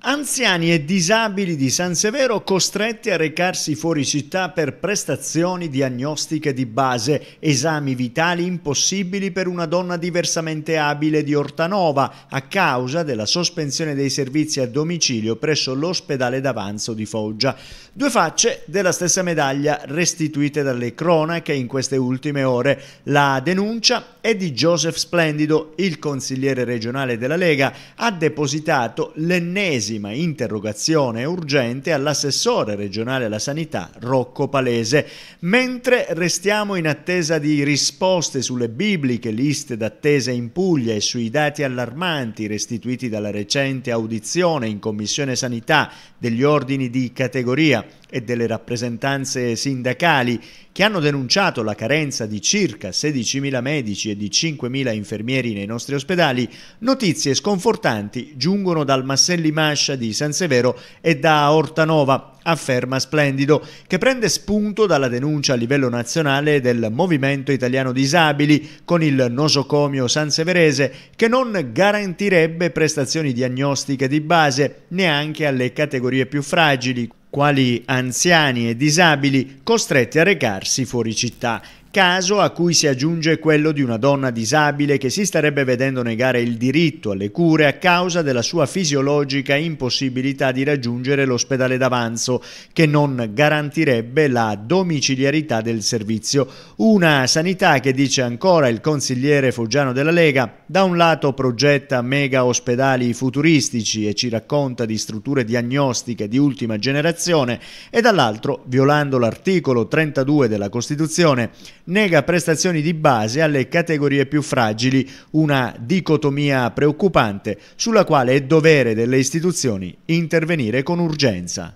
Anziani e disabili di San Severo costretti a recarsi fuori città per prestazioni diagnostiche di base, esami vitali impossibili per una donna diversamente abile di Ortanova a causa della sospensione dei servizi a domicilio presso l'ospedale d'avanzo di Foggia. Due facce della stessa medaglia restituite dalle cronache in queste ultime ore. La denuncia è di Joseph Splendido, il consigliere regionale della Lega, ha depositato l'ennesima ventesima interrogazione urgente all'assessore regionale alla sanità Rocco Palese, mentre restiamo in attesa di risposte sulle bibliche liste d'attesa in Puglia e sui dati allarmanti restituiti dalla recente audizione in Commissione Sanità degli ordini di categoria e delle rappresentanze sindacali che hanno denunciato la carenza di circa 16.000 medici e di 5.000 infermieri nei nostri ospedali, notizie sconfortanti giungono dal Masselli Mascia di San Severo e da Ortanova, afferma Splendido, che prende spunto dalla denuncia a livello nazionale del Movimento Italiano Disabili con il nosocomio sanseverese che non garantirebbe prestazioni diagnostiche di base neanche alle categorie più fragili quali anziani e disabili costretti a recarsi fuori città caso a cui si aggiunge quello di una donna disabile che si starebbe vedendo negare il diritto alle cure a causa della sua fisiologica impossibilità di raggiungere l'ospedale d'avanzo che non garantirebbe la domiciliarità del servizio. Una sanità che dice ancora il consigliere Foggiano della Lega, da un lato progetta mega ospedali futuristici e ci racconta di strutture diagnostiche di ultima generazione e dall'altro, violando l'articolo 32 della Costituzione, nega prestazioni di base alle categorie più fragili, una dicotomia preoccupante sulla quale è dovere delle istituzioni intervenire con urgenza.